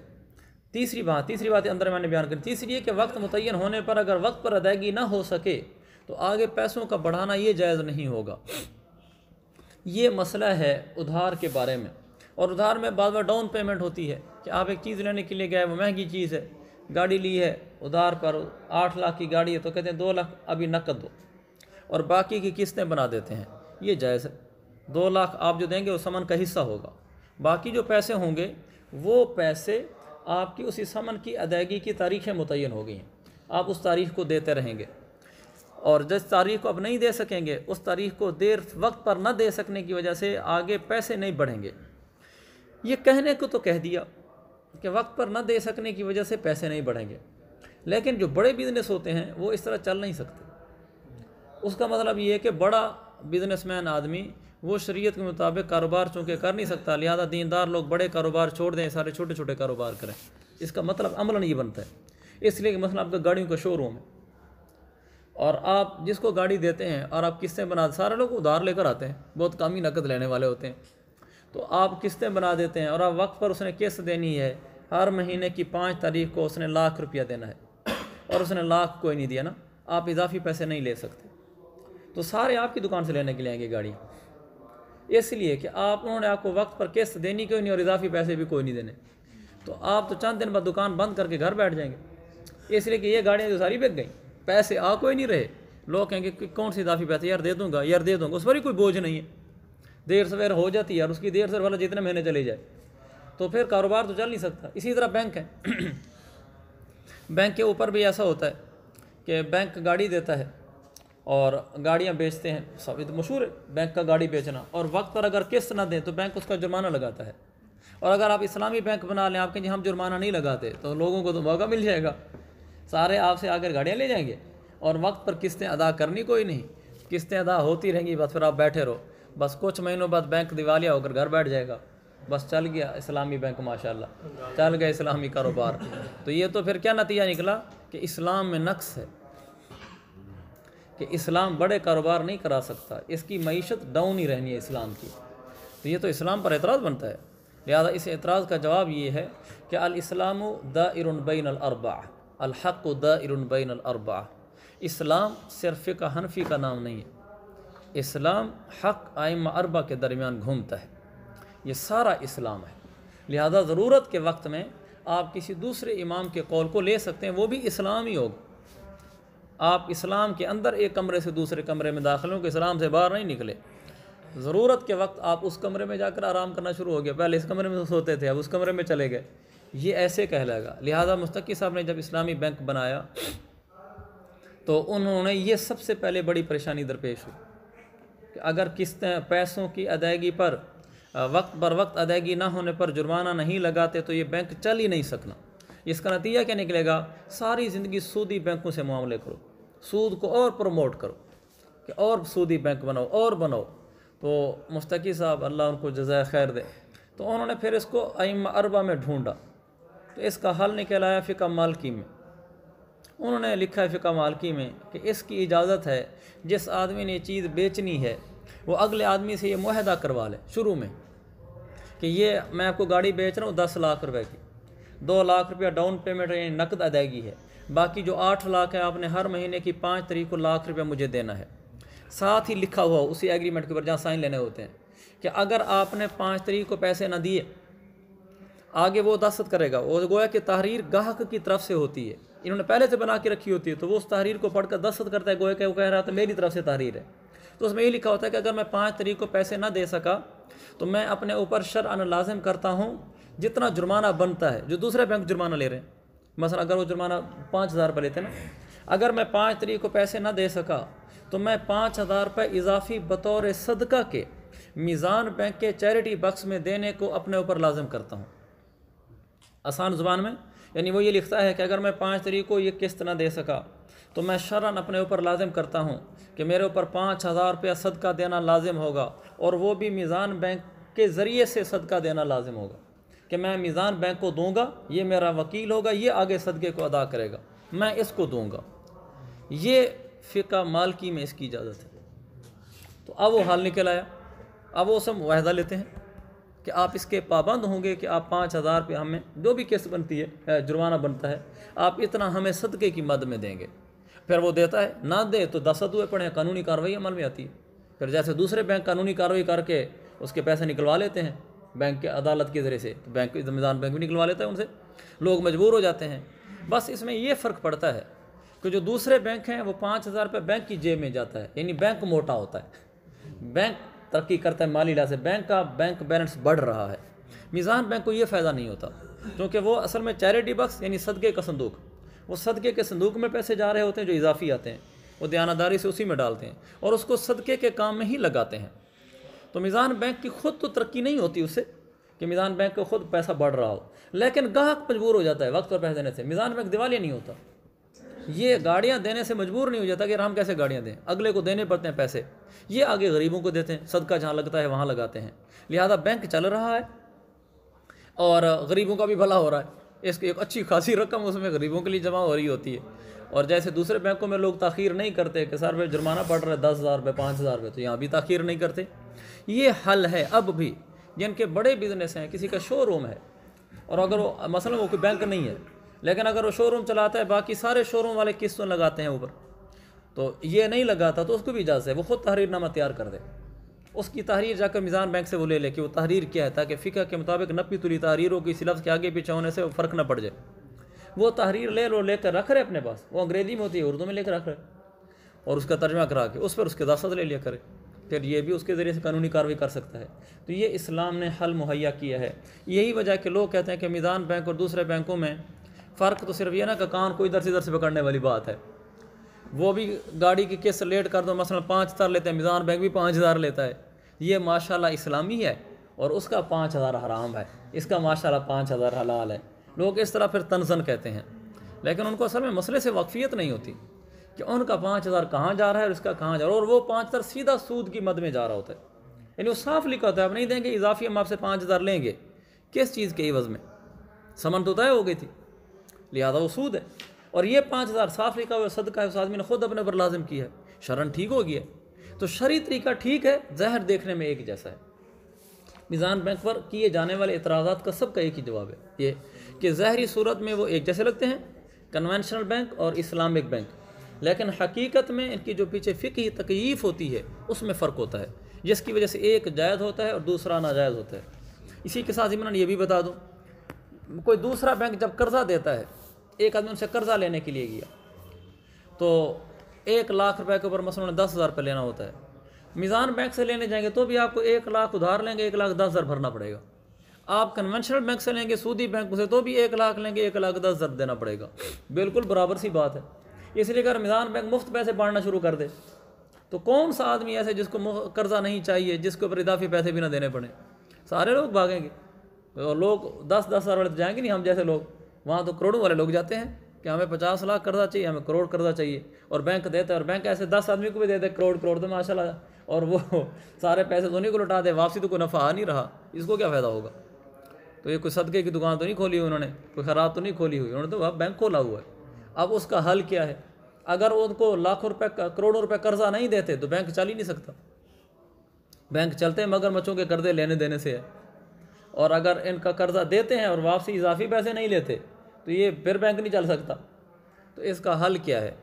तीसरी बात तीसरी बात अंदर मैंने बयान करी तीसरी ये कि वक्त मुतन होने पर अगर वक्त पर अदायगी ना हो सके तो आगे पैसों का बढ़ाना ये जायज़ नहीं होगा ये मसला है उधार के बारे में और उधार में बाद बार डाउन पेमेंट होती है कि आप एक चीज़ लेने के लिए गए वो महंगी चीज़ है गाड़ी ली है उधार पर आठ लाख की गाड़ी है तो कहते हैं दो लाख अभी नकद दो और बाकी की किस्तें बना देते हैं ये जायज़ है दो लाख आप जो देंगे वो समन का हिस्सा होगा बाकी जो पैसे होंगे वो पैसे आपकी उसी समन की अदायगी की तारीखें मुतन हो गई हैं आप उस तारीख को देते रहेंगे और जिस तारीख को अब नहीं दे सकेंगे उस तारीख को देर वक्त पर न दे सकने की वजह से आगे पैसे नहीं बढ़ेंगे ये कहने को तो कह दिया कि वक्त पर न दे सकने की वजह से पैसे नहीं बढ़ेंगे लेकिन जो बड़े बिजनेस होते हैं वो इस तरह चल नहीं सकते उसका मतलब ये है कि बड़ा बिजनेसमैन आदमी वो शरीयत के मुताबिक कारोबार चूँकि कर नहीं सकता लिहाजा दीनदार लोग बड़े कारोबार छोड़ दें सारे छोटे छोटे कारोबार करें इसका मतलब अमला नहीं बनता है इसलिए कि मसला मतलब आपका गाड़ियों का शोरूम है और आप जिसको गाड़ी देते हैं और आप किस्तें बना सारे लोग उधार लेकर आते हैं बहुत कम ही नकद लेने वाले होते हैं तो आप किस्तें बना देते हैं और आप वक्त पर उसने किस्त देनी है हर महीने की पाँच तारीख को उसने लाख रुपया देना है और उसने लाख कोई नहीं दिया ना आप इजाफी पैसे नहीं ले सकते तो सारे आपकी दुकान से लेने के लिए आएंगे गाड़ी इसलिए कि आप उन्होंने आपको वक्त पर किस्त देनी क्यों नहीं और इजाफी पैसे भी कोई नहीं देने तो आप तो चंद दिन बाद दुकान बंद करके घर बैठ जाएंगे इसलिए कि ये गाड़ियाँ जो सारी बिक गई पैसे आ कोई नहीं रहे लोग कहेंगे कि कौन से इजाफी पैसे यार दे दूंगा यार दे दूंगा उस पर ही कोई बोझ नहीं है देर सवेर हो जाती है यार उसकी देर सवेर वाला जितने महीने चले जाए तो फिर कारोबार तो चल नहीं सकता इसी तरह बैंक है बैंक के ऊपर भी ऐसा होता है कि बैंक गाड़ी देता है और गाड़ियाँ बेचते हैं सब तो मशहूर है बैंक का गाड़ी बेचना और वक्त पर अगर किस्त ना दें तो बैंक उसका जुर्माना लगाता है और अगर आप इस्लामी बैंक बना लें आपके जी हम जुर्माना नहीं लगाते तो लोगों को तो मौका मिल जाएगा सारे आपसे आकर गाड़ियाँ ले जाएंगे और वक्त पर किस्तें अदा करनी कोई नहीं किस्तें अदा होती रहेंगी बस फिर आप बैठे रहो बस कुछ महीनों बाद बैंक दिवालिया होकर घर बैठ जाएगा बस चल गया इस्लामी बैंक माशाल्लाह चल गया इस्लामी कारोबार तो ये तो फिर क्या नतीजा निकला कि इस्लाम में नक्स है कि इस्लाम बड़े कारोबार नहीं करा सकता इसकी मीशत डाउन ही रहनी है इस्लाम की तो ये तो इस्लाम पर एतराज़ बनता है लिहाजा इस एतराज़ का जवाब ये है कि अलस्लाम दायरबैन अरबा अलहक़ुदारबैन अरबा इस्लाम सिर्फ का हनफी का नाम नहीं है इस्लाम हक आयम अरबा के दरमियान घूमता है ये सारा इस्लाम है लिहाजा ज़रूरत के वक्त में आप किसी दूसरे इमाम के कौल को ले सकते हैं वो भी इस्लाम ही होगा आप इस्लाम के अंदर एक कमरे से दूसरे कमरे में दाखिल होंगे इस्लाम से बाहर नहीं निकले ज़रूरत के वक्त आप उस कमरे में जाकर आराम करना शुरू हो गया पहले इस कमरे में सोते थे अब उस कमरे में चले गए ये ऐसे कहलाएगा लिहाजा मुस्तकी साहब ने जब इस्लामी बैंक बनाया तो उन्होंने ये सबसे पहले बड़ी परेशानी दरपेश हुई कि अगर किस्त पैसों की अदायगी पर वक्त बर वक्त अदायगी ना होने पर जुर्माना नहीं लगाते तो ये बैंक चल ही नहीं सकना इसका नतीजा क्या निकलेगा सारी ज़िंदगी सूदी बैंकों से मामले करो सूद को और प्रमोट करो कि और सूदी बैंक बनाओ और बनाओ तो मुस्तकी साहब अल्लाह उनको जजाय खैर दे तो उन्होंने फिर इसको अम अरबा में ढूंढा तो इसका हल निकल आया फ़िका मालकी में उन्होंने लिखा है फ़िका मालकी में कि इसकी इजाज़त है जिस आदमी ने चीज़ बेचनी है वो अगले आदमी से ये माहदा करवा ले शुरू में कि ये मैं आपको गाड़ी बेच रहा हूँ दस लाख रुपए की दो लाख रुपया डाउन पेमेंट यानी नकद अदायगी है बाकी जो आठ लाख है आपने हर महीने की पाँच तारीख को लाख रुपया मुझे देना है साथ ही लिखा हुआ उसी एग्रीमेंट के ऊपर जहाँ साइन लेने होते हैं कि अगर आपने पाँच तरीक को पैसे ना दिए आगे वो दास्त करेगा वो गोया कि तहरीर गाहक की तरफ से होती है इन्होंने पहले से बना के रखी होती है तो वो उस तहरीर को पढ़कर दस्त करता है गोया कि वो कह रहा था मेरी तरफ से तहरीर है तो उसमें ये लिखा होता है कि अगर मैं पाँच तरीक को पैसे ना दे सका तो मैं अपने ऊपर शर लाजम करता हूँ जितना जुर्माना बनता है जो दूसरे बैंक जुर्माना ले रहे हैं मसला अगर वो जुर्माना पाँच हज़ार रुपये लेते ना अगर मैं पाँच तरीक को पैसे ना दे सका तो मैं पाँच हज़ार रुपये इजाफी बतौर सदका के मीज़ान बैंक के चैरिटी बक्स में देने को अपने ऊपर लाजम करता हूँ आसान ज़ुबान में यानी वो ये लिखता है कि अगर मैं पाँच तरीक को ये किस्त ना दे सका तो मैं शरण अपने ऊपर लाजिम करता हूँ कि मेरे ऊपर पाँच हज़ार रुपया सदका देना लाजिम होगा और वो भी मीज़ान बैंक के ज़रिए से सदका देना लाजिम होगा कि मैं मीज़ान बैंक को दूँगा ये मेरा वकील होगा ये आगे सदक़े को अदा करेगा मैं इसको दूँगा ये फ़िका मालकी में इसकी इजाज़त है तो अब वो हाल निकल आया अब वो सब वाहदा लेते हैं कि आप इसके पाबंद होंगे कि आप पाँच हज़ार रुपये हमें जो भी केस बनती है जुर्माना बनता है आप इतना हमें सदक़े की मद में देंगे फिर वो देता है ना दे तो दस हुए पड़े कानूनी कार्रवाई अमल में आती है फिर जैसे दूसरे बैंक कानूनी कार्रवाई करके उसके पैसे निकलवा लेते हैं बैंक के अदालत के ज़रिए से तो बैंक जमींदार बैंक भी निकलवा लेता है उनसे लोग मजबूर हो जाते हैं बस इसमें ये फ़र्क पड़ता है कि जो दूसरे बैंक हैं वो पाँच हज़ार रुपये बैंक की जेब में जाता है यानी बैंक मोटा होता है बैंक तरक्की करता है माली लिहाज से बैंक का बैंक बैलेंस बढ़ रहा है मिज़ान बैंक को ये फ़ायदा नहीं होता क्योंकि वो असल में चैरिटी बक्स यानी सदक़े का संदूक वो सदक़े के संदूक में पैसे जा रहे होते हैं जो इजाफी आते हैं वो दयानादारी से उसी में डालते हैं और उसको सदक़े के काम में ही लगाते हैं तो मिज़ान बैंक की खुद तो तरक्की नहीं होती उससे कि मिज़ान बैंक को खुद पैसा बढ़ रहा हो लेकिन गाहक मजबूर हो जाता है वक्त पर पैसे देने से मिज़ान बैंक दिवालिया नहीं होता ये गाड़ियाँ देने से मजबूर नहीं हो जाता कि हम कैसे गाड़ियाँ दें अगले को देने पड़ते हैं पैसे ये आगे गरीबों को देते हैं सदका जहाँ लगता है वहाँ लगाते हैं लिहाजा बैंक चल रहा है और गरीबों का भी भला हो रहा है इसकी एक अच्छी खासी रकम उसमें गरीबों के लिए जमा हो रही होती है और जैसे दूसरे बैंकों में लोग तखीर नहीं करते कि सर भाई जुर्माना पड़ रहा है दस हज़ार रुपये पाँच हज़ार रुपये तो यहाँ भी तखीर नहीं करते ये हल है अब भी जिनके बड़े बिजनेस हैं किसी का शोरूम है और अगर वो मसलन वो कोई बैंक नहीं है लेकिन अगर वो शोरूम चलाता है बाकी सारे शोरूम वाले किस्तों लगाते हैं ऊपर तो ये नहीं लगाता तो उसको भी इजाज़त है वो ख़ुद तहरीरनामा तैयार कर दे उसकी तहरीर जाकर मिज़ान बैंक से वो ले ले कि वो तहरीर क्या है ताकि फ़िका के मुताबिक नपी तुली तहरीरों की सिलब्स के आगे पीछे होने से फ़र्क ना पड़ जाए वो तहरीर ले लो लेकर रख रहे अपने पास वो अंग्रेज़ी में होती है उर्दू में लेकर रख रहे और उसका तर्जमा करा के उस पर उसके दस्त ले लिया करे फिर ये भी उसके ज़रिए से कानूनी कार्रवाई कर सकता है तो ये इस्लाम ने हल मुहैया किया है यही वजह कि लोग कहते हैं कि मिज़ान बैंक और दूसरे बैंकों में फ़र्क तो सिर्फ ये ना कि कान को इधर से इधर से पकड़ने वाली बात है वो भी गाड़ी की किस्त लेट कर दो मसलन पाँच हज़ार लेते हैं मिजान बैंक भी पाँच हज़ार लेता है ये माशाल्लाह इस्लामी है और उसका पाँच हज़ार हराम है इसका माशाल्लाह पाँच हज़ार हलाल है लोग इस तरह फिर तनजन कहते हैं लेकिन उनको असल में मसले से वाकफियत नहीं होती कि उनका पाँच हज़ार कहाँ जा रहा है और इसका कहाँ जा रहा है और वो पाँच हज़ार सीधा सूद की मद में जा रहा होता है यानी वो साफ लिखा होता है आप नहीं देंगे इजाफी हम आपसे पाँच हज़ार लेंगे किस चीज़ के इवज़ में समन तो तय हो गई थी लिहाजा वो सूद है और ये पाँच हज़ार साफ लिखा हुआ सदका है उस आदमी ने खुद अपने पर लाजम किया है शरण ठीक हो गया तो शरी तरीका ठीक है जहर देखने में एक जैसा है मिज़ान बैंक पर किए जाने वाले इतराज़ा का सबका एक ही जवाब है ये कि जहरी सूरत में वो एक जैसे लगते हैं कन्वेंशनल बैंक और इस्लामिक बैंक लेकिन हकीकत में इनकी जो पीछे फ़िकी तकलीफ़ होती है उसमें फ़र्क होता है जिसकी वजह से एक जायज़ होता है और दूसरा नाजायज़ होता है इसी के साथ ही मैं ये भी बता दूँ कोई दूसरा बैंक जब कर्ज़ा देता है एक आदमी उनसे कर्ज़ा लेने के लिए गया तो एक लाख रुपए के ऊपर मसलन दस हज़ार रुपये लेना होता है मिज़ान बैंक से लेने जाएंगे तो भी आपको एक लाख उधार लेंगे एक लाख दस हज़ार भरना पड़ेगा आप कन्वेंशनल बैंक से लेंगे सूदी बैंक से तो भी एक लाख लेंगे एक लाख दस हज़ार देना पड़ेगा बिल्कुल बराबर सी बात है इसलिए अगर मिज़ान बैंक मुफ्त पैसे बांटना शुरू कर दे तो कौन सा आदमी ऐसे जिसको कर्ज़ा नहीं चाहिए जिसके ऊपर इजाफी पैसे भी ना देने पड़े सारे लोग भागेंगे तो लोग दस दस हज़ार वाले तो जाएंगे नहीं हम जैसे लोग वहाँ तो करोड़ों वाले लोग जाते हैं कि हमें पचास लाख कर्जा चाहिए हमें करोड़ कर्जा चाहिए और बैंक देता है और बैंक ऐसे दस आदमी को भी दे दे करोड़ करोड़ तो माशा और वो सारे पैसे दोनों को लौटा दे वापसी तो कोई नफा आ नहीं रहा इसको क्या फ़ायदा होगा तो ये कोई सदके की दुकान तो नहीं खोली हुई उन्होंने कोई खराब तो नहीं खोली हुई उन्होंने तो वह बैंक खोला हुआ है अब उसका हल क्या है अगर उनको लाखों रुपए करोड़ों रुपए कर्जा नहीं देते तो बैंक चल ही नहीं सकता बैंक चलते मगर मच्छों के कर्जे लेने देने से है और अगर इनका कर्ज़ा देते हैं और वापसी इजाफी पैसे नहीं लेते तो ये फिर बैंक नहीं चल सकता तो इसका हल क्या है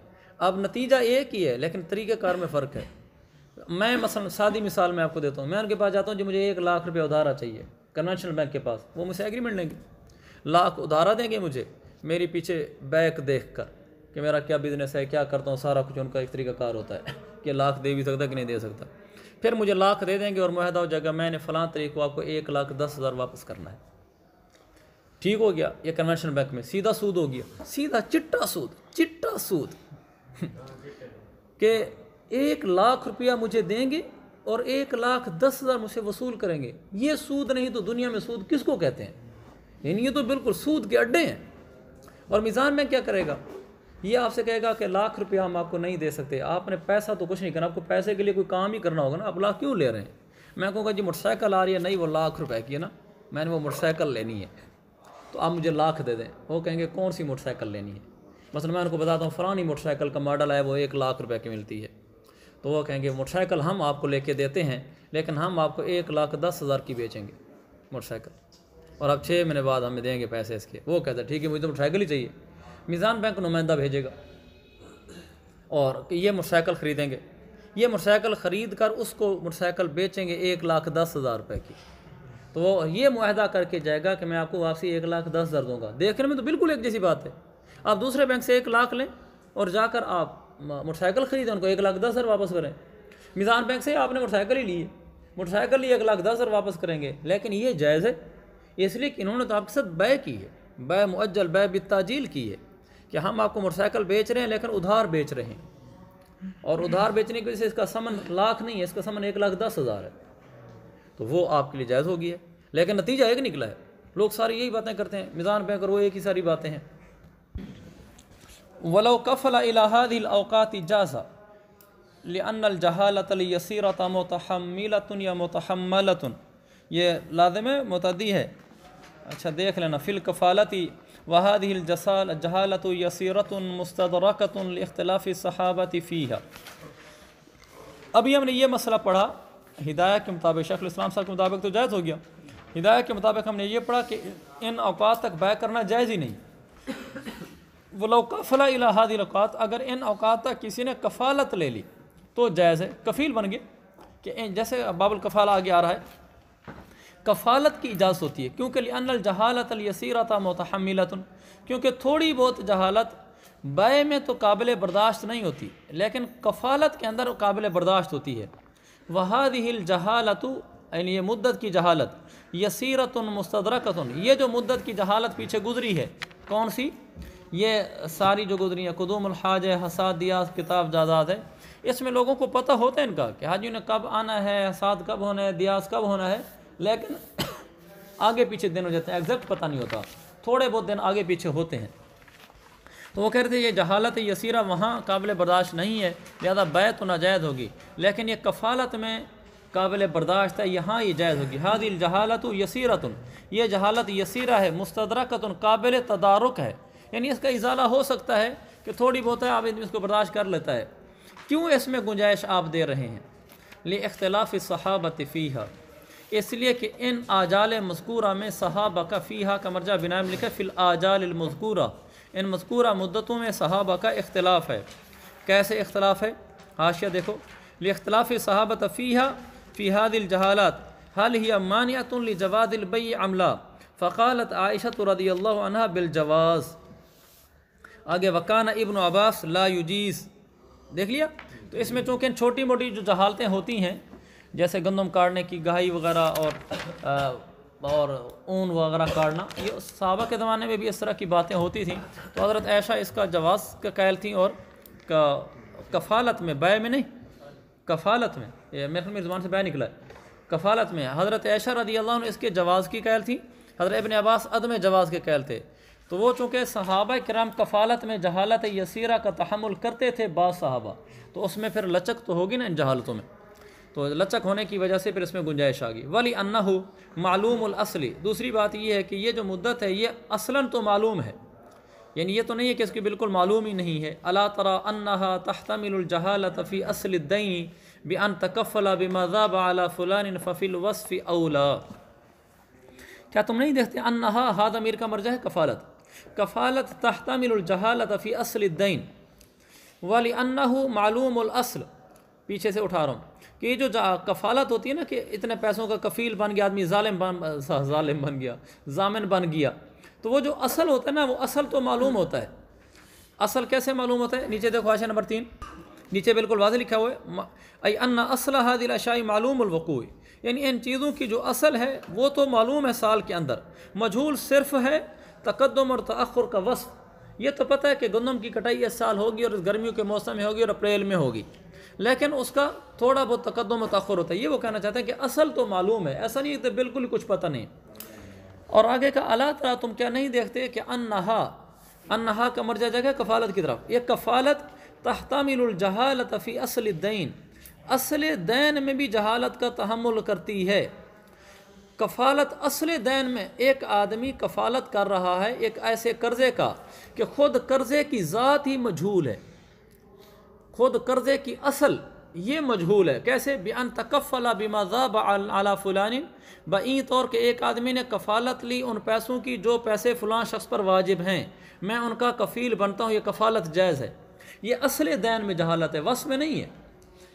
अब नतीजा एक ही है लेकिन तरीक़ेकार में फ़र्क है मैं मसलन सादी मिसाल मैं आपको देता हूँ मैं उनके पास जाता हूँ जो मुझे एक लाख रुपये उधारा चाहिए कन्वेंशनल बैंक के पास वो मुझसे एग्रीमेंट लेंगे लाख उधारा देंगे मुझे मेरी पीछे बैक देख कर कि मेरा क्या बिज़नेस है क्या करता हूँ सारा कुछ उनका एक तरीका कार होता है कि लाख दे भी सकता कि नहीं दे सकता फिर मुझे लाख दे देंगे और हो जाएगा मैंने फ़लाँ तरीक को आपको एक लाख दस हज़ार वापस करना है ठीक हो गया ये कन्वेंशन बैंक में सीधा सूद हो गया सीधा चिट्टा सूद चिट्टा सूद के एक लाख रुपया मुझे देंगे और एक लाख दस हज़ार मुझसे वसूल करेंगे ये सूद नहीं तो दुनिया में सूद किसको कहते हैं यानी ये तो बिल्कुल सूद के अड्डे हैं और मिज़ान में क्या करेगा ये आपसे कहेगा कि लाख रुपया हम आपको नहीं दे सकते आपने पैसा तो कुछ नहीं करना आपको पैसे के लिए कोई काम ही करना होगा ना आप लाख क्यों ले रहे हैं मैं कहूँगा जी मोटरसाइकिल आ रही है नहीं वो लाख रुपए की है ना मैंने वो मोटरसाइकिल लेनी है तो आप मुझे लाख दे दें वो कहेंगे कौन सी मोटरसाइकिल लेनी है मसल मैं उनको बताता हूँ फ़लानी मोटरसाइकिल का मॉडल है वो एक लाख रुपये की मिलती है तो वो कहेंगे मोटरसाइकिल हम आपको ले देते हैं लेकिन हम आपको एक लाख दस हज़ार की बेचेंगे मोटरसाइकिल और अब छः महीने बाद हमें देंगे पैसे इसके वो कहते हैं ठीक है मुझे तो मोटरसाइकिल ही चाहिए मिज़ान बैंक नुमाइंदा भेजेगा और ये मोटरसाइकिल ख़रीदेंगे ये मोटरसाइकिल ख़रीद कर उसको मोटरसाइकिल बेचेंगे एक लाख दस हज़ार रुपये की तो वो ये माहदा करके जाएगा कि मैं आपको वापसी एक लाख दस हज़ार दूँगा देखने में तो बिल्कुल एक जैसी बात है आप दूसरे बैंक से एक लाख लें और जाकर आप मोटरसाइकिल ख़रीदें उनको एक लाख दस हज़ार वापस करें मिज़ान बैंक से आपने मोटरसाइकिल ही ली है मोटरसाइकिल ही एक लाख दस हज़ार वापस करेंगे लेकिन ये जायज़ है इसलिए कि इन्होंने तो आपके साथ बै की है बै मुअज्जल बै बिताजील की है कि हम आपको मोटरसाइकिल बेच रहे हैं लेकिन उधार बेच रहे हैं और उधार बेचने की वजह से इसका समन लाख नहीं है इसका समन एक लाख दस हज़ार है तो वो आपके लिए जायज़ होगी है लेकिन नतीजा एक निकला है लोग सारी यही बातें करते हैं मिज़ान पे अगर वो एक ही सारी बातें हैं वलो कफ़ला अलाहादिलअात जाजा लिअनल जहालतल यसीरत या मोतमलतन ये लादम मतदी है अच्छा देख लेना फिल कफ़ालती वहादिल जसाल जहालत यसीरत मुस्तरकतलाफ़ सहाबत फ़ीहा अभी हमने ये मसला पढ़ा हिदायत के मुताबिक शेख इस्लाम साहब के मुताबिक तो जायज़ हो गया हिदायत के मुताबिक हमने ये पढ़ा कि इन अवकात तक बै करना जायज़ ही नहीं वो कफला इलाहादी अवकात अगर इन अवकात तक किसी ने कफालत ले ली तो जायज़ है कफ़ील बन गए कि जैसे बाबुल कफाला आगे आ रहा है कफ़ालत की इजाज़त होती है क्योंकि अनल जहालत अलयसीरत मतहमिलतन क्योंकि थोड़ी बहुत जहालत बाय में तो काबिल बर्दाश्त नहीं होती लेकिन कफ़ालत के अंदर काबिल बर्दाश्त होती है वहाद हिल जहालतु यानी ये मुद्दत की जहालत यसीरत मुस्तरकतन ये जो मुद्दत की जहालत पीछे गुजरी है कौन सी ये सारी जो गुजरी है कदूम हाज हसादिया किताब जादाद है इसमें लोगों को पता होता है इनका कि हाजी ने कब आना है हसाद कब होना है दियास कब होना है लेकिन आगे पीछे दिन हो जाते हैं एग्जैक्ट पता नहीं होता थोड़े बहुत दिन आगे पीछे होते हैं तो वो कह रहे थे ये जहालत यसीरा वहाँ काबिल बर्दाश्त नहीं है ज़्यादा बैत तो नाजायज़ होगी लेकिन ये कफ़ालत में काबिल बर्दाश्त है यहाँ ये जायज़ होगी हादिल जहालत तुन ये जहालत यसीरा है मुस्तरकतन काबिल तदारक है यानी इसका इजाला हो सकता है कि थोड़ी बहुत है आप इसको बर्दाश्त कर लेता है क्यों इसमें गुंजाइश आप दे रहे हैं ले अख्तलाफ़ सहाबत फ़ी है इसलिए कि इन आजाल मस्कूरा में सहाबा का फ़ीहा का मरजा बिनाम लिखा फ़िल आजाल मस्कूरा इन मस्कूरा मुद्दतों में सहाबा का इख्तलाफ है कैसे इख्तलाफ है हाशिया देखो लिख्तलाफ सहाबत फ़ीहा फ़ीहादिल जहालत हल ही मानियतुल जवादिलबई अमला फ़कालत आयशत रदील्ला बिलजवाज़ आगे वकाना इबन अब्बास ला युजीस देख लिया तो इसमें चूँकि छोटी मोटी जो जहालतें होती हैं जैसे गंदम काटने की गाय वगैरह और आ, और ऊन वगैरह काटना ये सहाबा के ज़माने में भी इस तरह की बातें होती थी तो हज़रत ऐशा इसका जवाज़ का कैल थी और का कफालत में बै में नहीं कफालत में ये मेरे मेरी जुबान से बै निकला कफालत में हज़रत ऐशा रदी अल्लाह इसके जवाज़ की कैल थी हज़रत इबन अब्बास अदम जवाज़ के कैल थे तो वो चूँकि सहाबा कराम कफालत में जहालत यसीरा का तहमुल करते थे बाबा तो उसमें फिर लचक तो होगी ना इन जहालतों में तो लचक होने की वजह से फिर इसमें गुंजाइश आ गई वली अन्ना हो मालूम असली दूसरी बात यह है कि ये जो मुद्दत है ये असला तो मालूम है यानी ये तो नहीं है कि इसकी बिल्कुल मालूम ही नहीं है अला तरा अन्ना तहतमिलजहालतफ़ी दई बे अन तकफ़ला मजाब अला फ़लान फ़फ़िल वसफ़ी अला क्या तुम नहीं देखते अन्ना हाद अमीर का मर्जा है कफ़ालत कफ़ालत तहतमिलजहालतफ़ी दई वाली अन्ना मालूम असल पीछे से उठा रहा हूँ कि ये जो कफालत होती है ना कि इतने पैसों का कफ़ील बन गया आदमी ालिम बन ालिम बन गया जामिन बन गया तो वो जो असल होता है ना वो असल तो मालूम होता है असल कैसे मालूम होता है नीचे देखो आशा नंबर तीन नीचे बिल्कुल वाज लिखा हुआ है अन्ना असल हादिल शाही मालूम अलवकू यानी इन चीज़ों की जो असल है वो तो मालूम है साल के अंदर मजहूल सिर्फ है तकदम और तखर का वस्फ ये तो पता है कि गंदम की कटाई इस साल होगी और गर्मियों के मौसम में होगी और अप्रैल में होगी लेकिन उसका थोड़ा बहुत तकदम तखर होता है ये वो कहना चाहते हैं कि असल तो मालूम है ऐसा नहीं कि बिल्कुल कुछ पता नहीं और आगे का अला तला तुम क्या नहीं देखते कि अनहा अनहा का मर्जा जगह कफालत की तरफ ये कफालत तहतामिलजहालत फ़ी असल दैन असल दैन में भी जहालत का तहमुल करती है कफालत असल दैन में एक आदमी कफालत कर रहा है एक ऐसे कर्ज़े का कि खुद कर्ज़े की ज़ात ही मजहूल है खुद कर्ज़े की असल ये मजहूल है कैसे बेअन तकफ़ला बिमाजाब अला फ़लान बी तौर के एक आदमी ने कफ़ालत ली उन पैसों की जो पैसे फ़लां शख्स पर वाजिब हैं मैं उनका कफ़ील बनता हूँ ये कफ़ालत जायज़ है ये असल दैन में जहालत है वस में नहीं है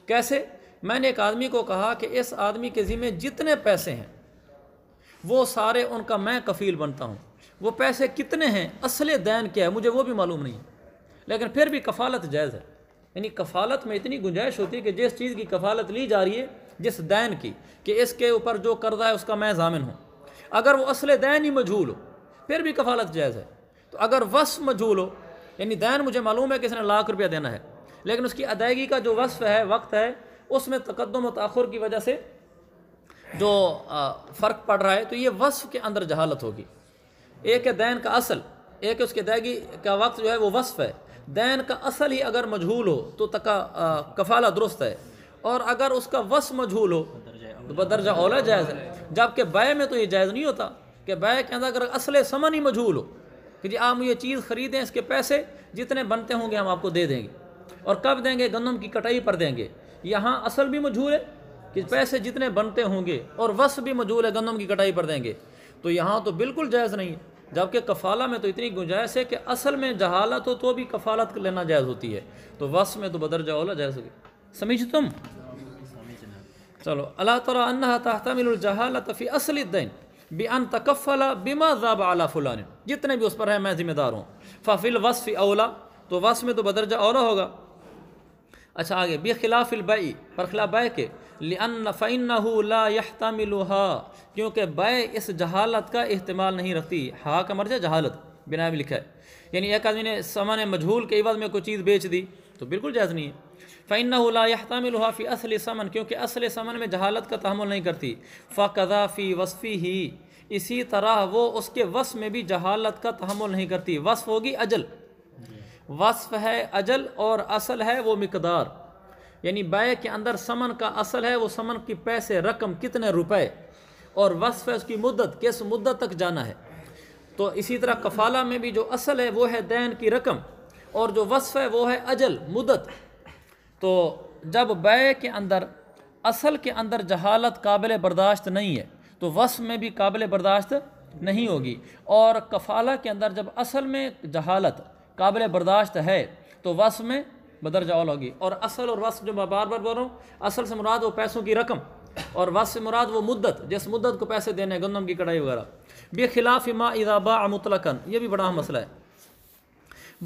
कैसे मैंने एक आदमी को कहा कि इस आदमी के ज़िम्मे जितने पैसे हैं वो सारे उनका मैं कफ़ील बनता हूँ वो पैसे कितने हैं असल दैन क्या है मुझे वो भी मालूम नहीं है लेकिन फिर भी कफ़ालत जायज़ है यानी कफालत में इतनी गुंजाइश होती है कि जिस चीज़ की कफालत ली जा रही है जिस दैन की कि इसके ऊपर जो कर्जा है उसका मैं जामिन हूँ अगर वो असल दैन ही मजहूल हो फिर भी कफालत जायज़ है तो अगर वस मजहूल हो यानी दैन मुझे मालूम है कि इसने लाख रुपया देना है लेकिन उसकी अदायगी का जो वस्फ है वक्त है उसमें तकदम तखर की वजह से जो फ़र्क पड़ रहा है तो ये वस्फ के अंदर जहालत होगी एक है दैन का असल एक उसकी अदायगी का वक्त जो है वो वस्फ है दैन का असल ही अगर मजहूल हो तो तका कफाला दुरुस्त है और अगर उसका वस मजहूल हो तो बदरजा औला जायज़ है जबकि बाय में तो ये जायज़ नहीं होता कि बाय के अंदर अगर असल समन ही मजहूल हो कि जी आप ये चीज़ ख़रीदें इसके पैसे जितने बनते होंगे हम आपको दे देंगे और कब देंगे गंदम की कटाई पर देंगे यहाँ असल भी मजहूल है कि पैसे जितने बनते होंगे और वस भी मजहूल है गंदम की कटाई पर देंगे तो यहाँ तो बिल्कुल जायज़ नहीं है जबकि कफ़ाला में तो इतनी गुंजाइश है कि असल में जहालत हो तो भी कफ़ालत लेना जायज़ होती है तो वस में तो बदर जाओला जायज़ होगी समझ तुम चलो अल्लाह तला अन्ना तहतमिलजहालत फ़ी असल दिन बे अन तकफ़ला बिमा ज़ाब अला फ़ुलान जितने भी उस पर है मैं ज़िम्मेदार हूँ फ़ाफिल वसफ़ी अवला तो वस में तो बदरजा अवला होगा अच्छा आगे बेखिलाफ़ बई बरखिला बै के लिअन फ़ैन ला क्योंकि बै इस जहालत का अहतमाल नहीं रखती हा का मर्ज जहालत बिना भी लिखा है यानी एक आदमी ने सामान मजहूल के इवज़ में कोई चीज़ बेच दी तो बिल्कुल जायज़ नहीं है फ़ैन लाहतमिलहा फ़ी असल समन क्योंकि असल समन में जहालत का तहमुल नहीं करती फ़ाकदाफ़ी वसफ़ी ही इसी तरह वो उसके वस में भी जहालत का तहमुल नहीं करती वसफ़ होगी अजल वस्फ है अजल और असल है वो मकदार यानी बाय के अंदर समन का असल है वो समन की पैसे रकम कितने रुपए और वस्फ है उसकी मुद्दत किस मुद्दत तक जाना है तो इसी तरह कफाला में भी जो असल है वो है दैन की रकम और जो वस्फ है वो है अजल मुद्दत तो जब बाय के अंदर असल के अंदर जहालत काबिल बर्दाश्त नहीं है तो वस्फ में भी काबिल बर्दाश्त नहीं होगी और कफाला के अंदर जब असल में जहालत काबिल बर्दाश्त है तो वस में बदरजा जावल होगी और असल और वस जो मैं बार बार बोल रहा हूँ असल से मुराद वो पैसों की रकम और वस से मुराद वो मुद्दत जिस मुद्दत को पैसे देने गंदम की कढ़ाई वगैरह बेखिलाफ इमा इजाबा मुतलकन ये भी बड़ा अहम मसला है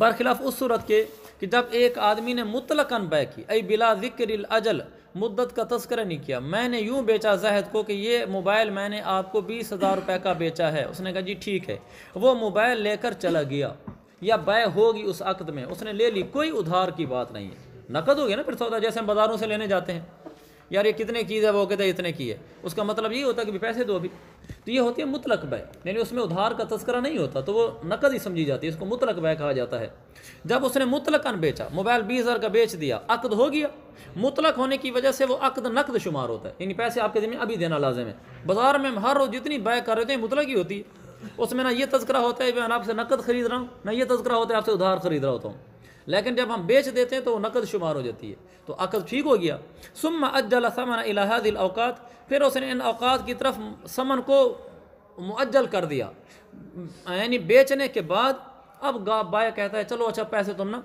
बरखिलाफ उस सूरत के कि जब एक आदमी ने मुतलकन बै की अई बिला ज़िक्र अजल मुद्दत का तस्करा नहीं किया मैंने यूँ बेचा जहद को कि ये मोबाइल मैंने आपको बीस हज़ार रुपये का बेचा है उसने कहा जी ठीक है वो मोबाइल लेकर चला गया या बै होगी उस अकद में उसने ले ली कोई उधार की बात नहीं है नकद हो गया ना फिर सौदा जैसे हम बाज़ारों से लेने जाते हैं यार ये कितने की है वो कहते हैं इतने की है उसका मतलब ये होता है कि पैसे दो अभी तो ये होती है मुतलक बै यानी उसमें उधार का तस्करा नहीं होता तो वो नकद ही समझी जाती है उसको मुतलक बै कहा जाता है जब उसने मुतलकन बेचा मोबाइल बीस हज़ार का बेच दिया अकद हो गया मुतलक होने की वजह से वो अकद नकद शुमार होता है यानी पैसे आपके ज़मीन अभी देना लाजम है बाज़ार में हर रोज़ जितनी बै कर रहे थे मुतलक ही होती है उसमें ना ये तस्करा होता है मैं आपसे नकद खरीद रहा हूँ ना ये तस्करा होता है आपसे उधार खरीद रहा होता हूँ लेकिन जब हम बेच देते हैं तो नकद शुमार हो जाती है तो अकद ठीक हो गया सुम अज्जल समन इलाहादिल अवकात फिर उसने इन अवकात की तरफ समन को मुअज्जल कर दिया यानी बेचने के बाद अब गा बाया कहता है चलो अच्छा पैसे तुम ना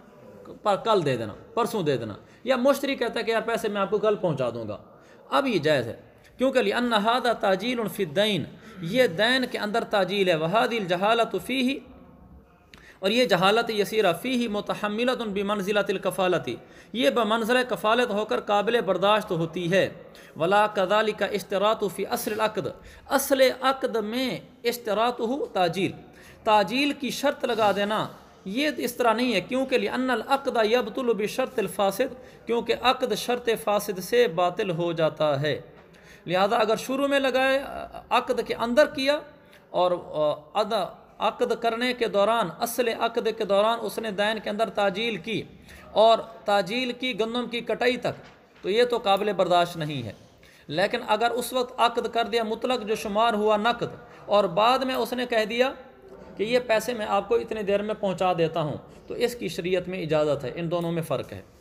पर कल दे देना परसों दे देना या मुश्तरी कहता है कि यार पैसे मैं आपको कल पहुँचा दूंगा अब ये जायज़ है क्योंकि लिए अन्नहादा ताजील फिद्दैन ये दैन के अंदर ताजील है वहादिल जहालत फ़ी ही और ये जहालत यसीरा फ़ी ही मतहमिलत बिमनजिलत कफ़ालती ये बमंजिल कफ़ालत होकर काबिल बर्दाश्त होती है वला कदाली का इश्तरात फ़ी असल अकद असल अकद में इश्तरात ताजील ताजील की शर्त लगा देना ये इस तरह नहीं है क्योंकि लिए अनल अकद यबतुल बशरत फ़ासद क्योंकि अकद शर्त फ़ासद से बातिल हो जाता है लिहाजा अगर शुरू में लगाए अक़द के अंदर किया और अदा अक़द करने के दौरान असल अक़द के दौरान उसने दैन के अंदर ताजील की और ताजील की गंदम की कटाई तक तो ये तो काबिल बर्दाश्त नहीं है लेकिन अगर उस वक्त अक़द कर दिया मुतलक जो शुमार हुआ नकद और बाद में उसने कह दिया कि ये पैसे मैं आपको इतने देर में पहुंचा देता हूं तो इसकी शरीयत में इजाज़त है इन दोनों में फ़र्क है